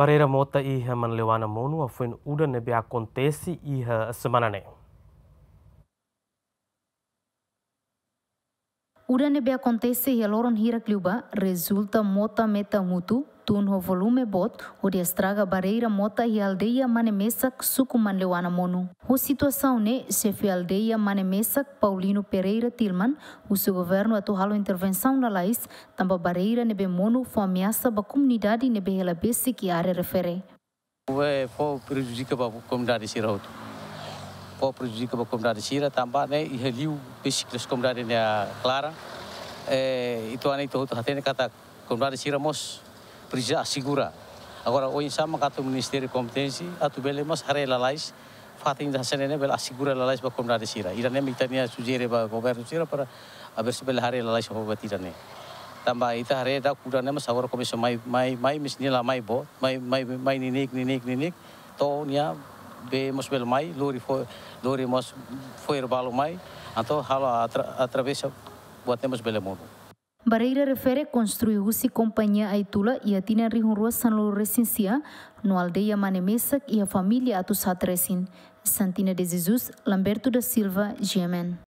Barera mota iha man lewana monu afuin uda nebe akontesi iha semanane. Uda nebe akontesi iha loron hirak liuba resulta mota meta mutu tunho volume bot, o de estraga barreira mota e aldeia manemesak suco manleuana monu. O situação né, chefe aldeia manemesak Paulino Pereira Tilman, o seu governo atual intervenção na Laís, tamba barreira nebe mono foi ameaça ba comunidade nebe relabesse que área refere. Ué, pô, prejudica ba comunidade Sirauto. Pô, prejudica ba comunidade Sira, tamba, né, e reliu peixe das né, é, né, comunidade né, Clara. Eh, itu aneh itu hati ini kata comunidade Sira mos precisa assegurar. Agora, o insama que o Ministério de Competência, a tubele mas hari lalais, fatem da senene, bela assegura lalais para a comunidade sira. Ira nem itania sugere para o governo sira para a ver se bela haré lalais para o batida ne. Tamba ita haré da cura nem mas agora comissão mai mai mai mis lah mai bo, mai mai mai ninik ninik ninik, to nia be mas bela mai, lori lori mas foi balu mai, atau halo atra atravessa buat nem mas bela mono. Barreira refere construiu-se companhia Aitula y a tina rihunrua San resincia, no aldeia Manemesak y a família Atusatresin. Santina de Jesus, Lamberto da Silva, Gemen.